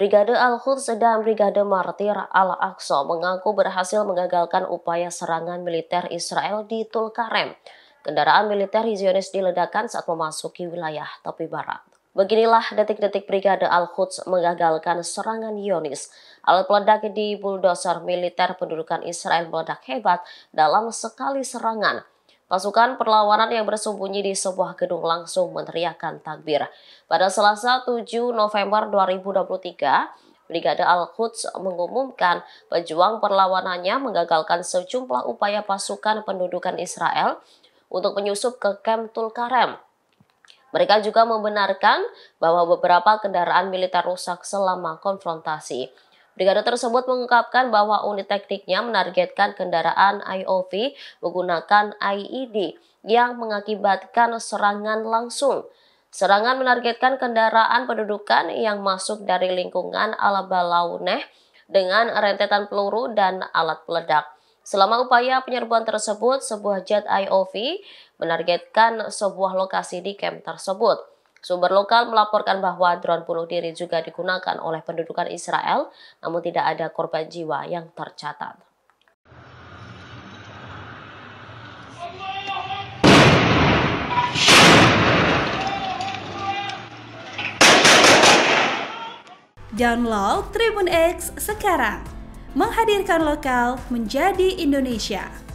Brigade Al-Quds dan Brigade Martir Al-Aqsa mengaku berhasil menggagalkan upaya serangan militer Israel di Tulkarem. Kendaraan militer Zionis diledakkan saat memasuki wilayah tepi barat. Beginilah detik-detik Brigade Al-Quds menggagalkan serangan Yonis. Alat peledak di bulldozer militer pendudukan Israel meledak hebat dalam sekali serangan Pasukan perlawanan yang bersembunyi di sebuah gedung langsung meneriakkan takbir. Pada Selasa 7 November 2023, Brigade Al-Quds mengumumkan pejuang perlawanannya menggagalkan sejumlah upaya pasukan pendudukan Israel untuk menyusup ke Kem Tulkarem. Mereka juga membenarkan bahwa beberapa kendaraan militer rusak selama konfrontasi. Brigade tersebut mengungkapkan bahwa unit tekniknya menargetkan kendaraan IOV menggunakan IED yang mengakibatkan serangan langsung. Serangan menargetkan kendaraan pendudukan yang masuk dari lingkungan ala balauneh dengan rentetan peluru dan alat peledak. Selama upaya penyerbuan tersebut, sebuah jet IOV menargetkan sebuah lokasi di camp tersebut. Sumber lokal melaporkan bahwa drone bunuh diri juga digunakan oleh pendudukan Israel, namun tidak ada korban jiwa yang tercatat. Download Tribun X sekarang, menghadirkan lokal menjadi Indonesia.